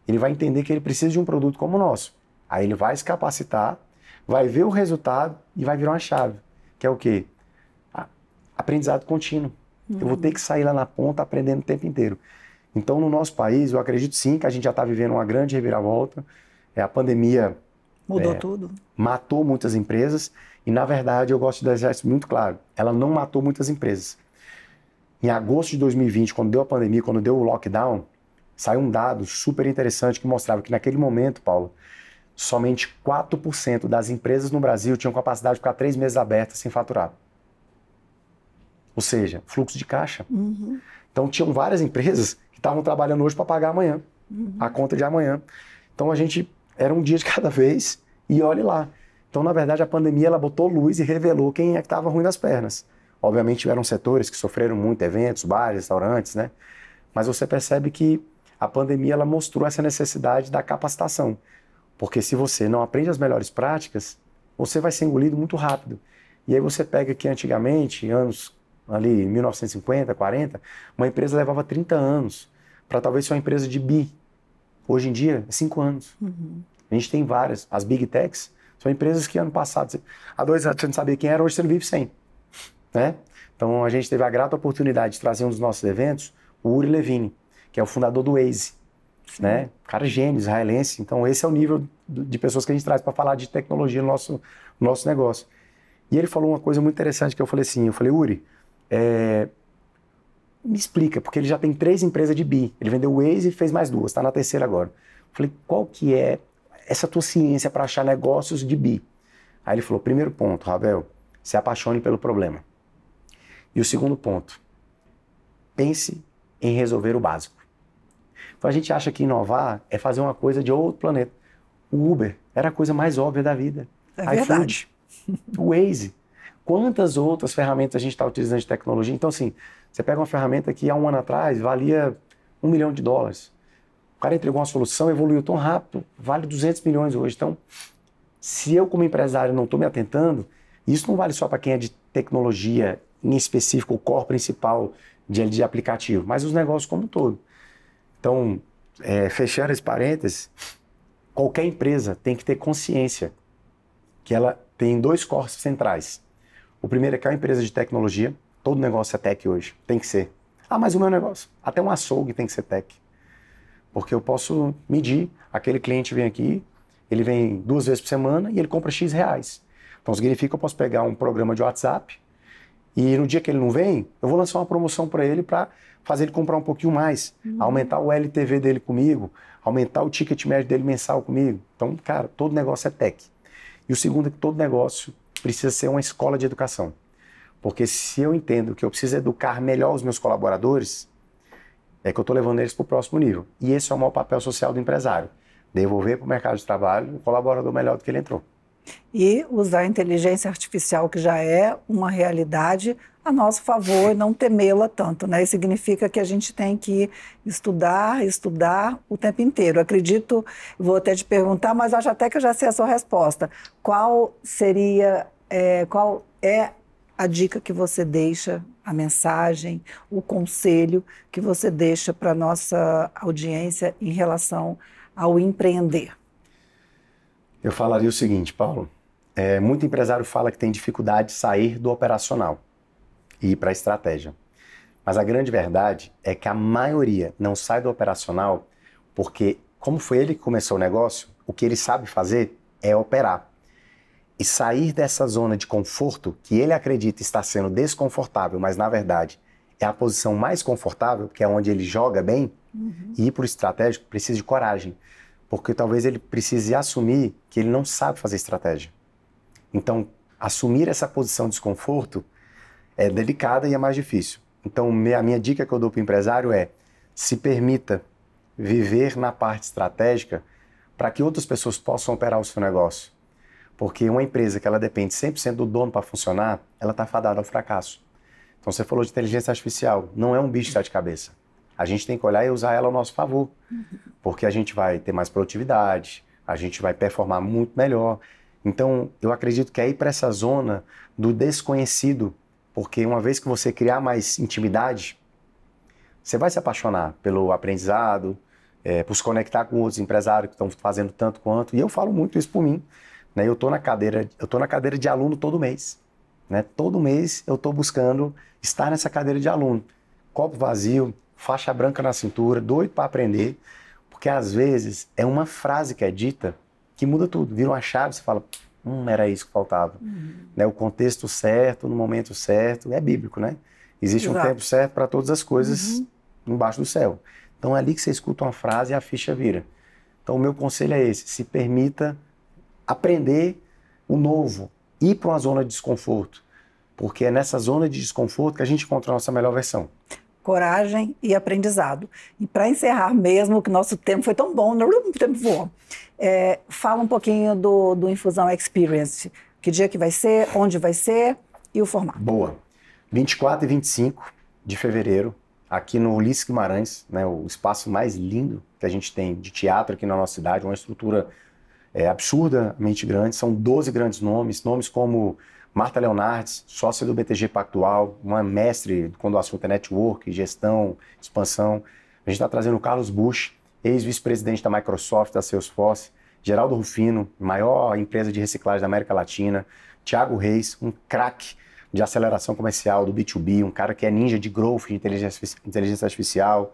ele vai entender que ele precisa de um produto como o nosso. Aí ele vai se capacitar, vai ver o resultado e vai virar uma chave, que é o quê? Aprendizado contínuo. Uhum. Eu vou ter que sair lá na ponta aprendendo o tempo inteiro. Então, no nosso país, eu acredito sim que a gente já está vivendo uma grande reviravolta. É, a pandemia. Mudou é, tudo. Matou muitas empresas. E, na verdade, eu gosto de deixar isso muito claro: ela não matou muitas empresas. Em agosto de 2020, quando deu a pandemia, quando deu o lockdown, saiu um dado super interessante que mostrava que naquele momento, Paulo, somente 4% das empresas no Brasil tinham capacidade de ficar três meses abertas sem faturar. Ou seja, fluxo de caixa. Uhum. Então, tinham várias empresas que estavam trabalhando hoje para pagar amanhã, uhum. a conta de amanhã. Então, a gente era um dia de cada vez e olhe lá. Então, na verdade, a pandemia ela botou luz e revelou quem é que estava ruim das pernas. Obviamente eram setores que sofreram muito, eventos, bares, restaurantes, né? Mas você percebe que a pandemia ela mostrou essa necessidade da capacitação. Porque se você não aprende as melhores práticas, você vai ser engolido muito rápido. E aí você pega que antigamente, anos ali 1950, 40, uma empresa levava 30 anos para talvez ser uma empresa de bi. Hoje em dia, 5 é anos. Uhum. A gente tem várias. As big techs são empresas que ano passado, há dois anos você não sabia quem era, hoje você não vive sem. Né? Então a gente teve a grata oportunidade de trazer um dos nossos eventos, o Uri Levine, que é o fundador do Waze. Né? Cara gênio, israelense. Então esse é o nível de pessoas que a gente traz para falar de tecnologia no nosso, no nosso negócio. E ele falou uma coisa muito interessante que eu falei assim, eu falei, Uri, é... me explica, porque ele já tem três empresas de BI. Ele vendeu o Waze e fez mais duas, está na terceira agora. Eu falei, qual que é essa tua ciência para achar negócios de BI? Aí ele falou, primeiro ponto, Ravel, se apaixone pelo problema. E o segundo ponto, pense em resolver o básico. Então a gente acha que inovar é fazer uma coisa de outro planeta. O Uber era a coisa mais óbvia da vida. É iFood, o Waze. Quantas outras ferramentas a gente está utilizando de tecnologia? Então, assim, você pega uma ferramenta que há um ano atrás valia um milhão de dólares. O cara entregou uma solução, evoluiu tão rápido, vale 200 milhões hoje. Então, se eu como empresário não estou me atentando, isso não vale só para quem é de tecnologia em específico, o core principal de, de aplicativo, mas os negócios como um todo. Então, é, fechando esse parênteses, qualquer empresa tem que ter consciência que ela tem dois corpos centrais. O primeiro é que é uma empresa de tecnologia, todo negócio é tech hoje, tem que ser. Ah, mas o meu negócio, até um açougue tem que ser tech. Porque eu posso medir, aquele cliente vem aqui, ele vem duas vezes por semana e ele compra X reais. Então significa que eu posso pegar um programa de WhatsApp, e no dia que ele não vem, eu vou lançar uma promoção para ele para fazer ele comprar um pouquinho mais, uhum. aumentar o LTV dele comigo, aumentar o ticket médio dele mensal comigo. Então, cara, todo negócio é tech. E o segundo é que todo negócio precisa ser uma escola de educação. Porque se eu entendo que eu preciso educar melhor os meus colaboradores, é que eu estou levando eles para o próximo nível. E esse é o maior papel social do empresário: devolver para o mercado de trabalho o colaborador melhor do que ele entrou e usar a inteligência artificial, que já é uma realidade, a nosso favor e não temê-la tanto. Né? Isso significa que a gente tem que estudar, estudar o tempo inteiro. Acredito, vou até te perguntar, mas acho até que eu já sei a sua resposta. Qual seria, é, qual é a dica que você deixa, a mensagem, o conselho que você deixa para a nossa audiência em relação ao empreender? Eu falaria o seguinte, Paulo. É, muito empresário fala que tem dificuldade de sair do operacional e ir para a estratégia. Mas a grande verdade é que a maioria não sai do operacional porque, como foi ele que começou o negócio, o que ele sabe fazer é operar. E sair dessa zona de conforto que ele acredita estar sendo desconfortável, mas na verdade é a posição mais confortável, que é onde ele joga bem, uhum. e ir para o estratégico precisa de coragem. Porque talvez ele precise assumir que ele não sabe fazer estratégia. Então, assumir essa posição de desconforto é delicada e é mais difícil. Então, a minha dica que eu dou para o empresário é se permita viver na parte estratégica para que outras pessoas possam operar o seu negócio. Porque uma empresa que ela depende 100% do dono para funcionar, ela está fadada ao fracasso. Então, você falou de inteligência artificial, não é um bicho de sete cabeças. A gente tem que olhar e usar ela ao nosso favor. Uhum porque a gente vai ter mais produtividade, a gente vai performar muito melhor. Então, eu acredito que é ir para essa zona do desconhecido, porque uma vez que você criar mais intimidade, você vai se apaixonar pelo aprendizado, é, por se conectar com outros empresários que estão fazendo tanto quanto. E eu falo muito isso por mim. Né? Eu estou na cadeira, eu na cadeira de aluno todo mês. Né? Todo mês eu estou buscando estar nessa cadeira de aluno. Copo vazio, faixa branca na cintura, doido para aprender. Porque às vezes é uma frase que é dita que muda tudo, vira uma chave, você fala, hum, era isso que faltava. Uhum. Né? O contexto certo, no momento certo, é bíblico, né? Existe Exato. um tempo certo para todas as coisas uhum. embaixo do céu. Então é ali que você escuta uma frase e a ficha vira. Então o meu conselho é esse, se permita aprender o novo, ir para uma zona de desconforto, porque é nessa zona de desconforto que a gente encontra a nossa melhor versão coragem e aprendizado. E para encerrar mesmo, que nosso tempo foi tão bom, né? o tempo voou. É, fala um pouquinho do, do Infusão Experience. Que dia que vai ser, onde vai ser e o formato. Boa. 24 e 25 de fevereiro, aqui no Ulisses Guimarães, né, o espaço mais lindo que a gente tem de teatro aqui na nossa cidade, uma estrutura é, absurdamente grande. São 12 grandes nomes, nomes como Marta Leonardes, sócia do BTG Pactual, uma mestre quando o assunto é network, gestão, expansão. A gente está trazendo o Carlos Bush, ex-vice-presidente da Microsoft, da Salesforce, Geraldo Rufino, maior empresa de reciclagem da América Latina, Thiago Reis, um craque de aceleração comercial do B2B, um cara que é ninja de growth, de inteligência, inteligência artificial.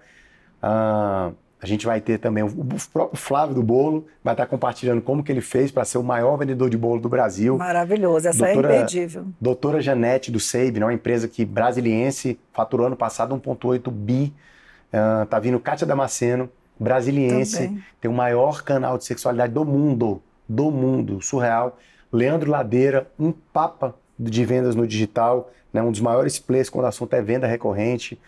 Uh, a gente vai ter também o próprio Flávio do Bolo, vai estar compartilhando como que ele fez para ser o maior vendedor de bolo do Brasil. Maravilhoso, essa é doutora, é imperdível. Doutora Janete do Seib, né, uma empresa que brasiliense, faturou ano passado 1,8 bi. Uh, tá vindo Kátia Damasceno, brasiliense, tem o maior canal de sexualidade do mundo, do mundo, surreal. Leandro Ladeira, um papa de vendas no digital, né, um dos maiores players quando o assunto é venda recorrente.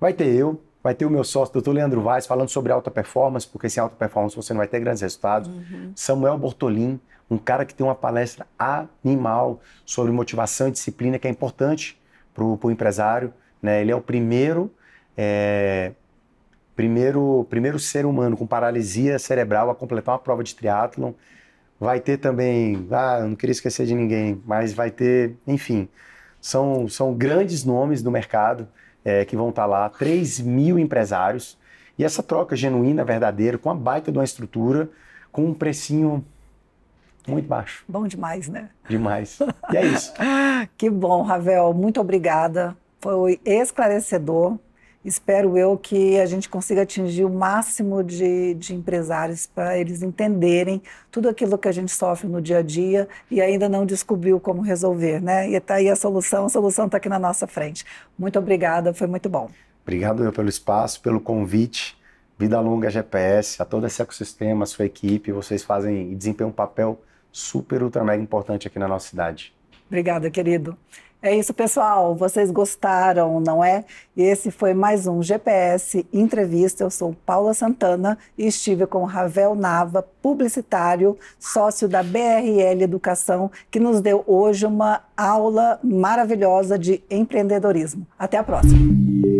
Vai ter eu, Vai ter o meu sócio, doutor Leandro Vaz, falando sobre alta performance, porque sem alta performance você não vai ter grandes resultados. Uhum. Samuel Bortolin, um cara que tem uma palestra animal sobre motivação e disciplina, que é importante para o empresário. Né? Ele é o primeiro, é, primeiro, primeiro ser humano com paralisia cerebral a completar uma prova de triatlon. Vai ter também, ah, eu não queria esquecer de ninguém, mas vai ter, enfim, são, são grandes nomes do mercado é, que vão estar tá lá, 3 mil empresários. E essa troca genuína, verdadeira, com a baita de uma estrutura, com um precinho muito baixo. Bom demais, né? Demais. E é isso. que bom, Ravel. Muito obrigada. Foi esclarecedor espero eu que a gente consiga atingir o máximo de, de empresários para eles entenderem tudo aquilo que a gente sofre no dia a dia e ainda não descobriu como resolver, né? E está aí a solução, a solução está aqui na nossa frente. Muito obrigada, foi muito bom. Obrigado eu pelo espaço, pelo convite. Vida Longa GPS, a todo esse ecossistema, a sua equipe, vocês fazem e desempenham um papel super, ultra, mega importante aqui na nossa cidade. Obrigada, querido. É isso, pessoal. Vocês gostaram, não é? Esse foi mais um GPS Entrevista. Eu sou Paula Santana e estive com Ravel Nava, publicitário, sócio da BRL Educação, que nos deu hoje uma aula maravilhosa de empreendedorismo. Até a próxima.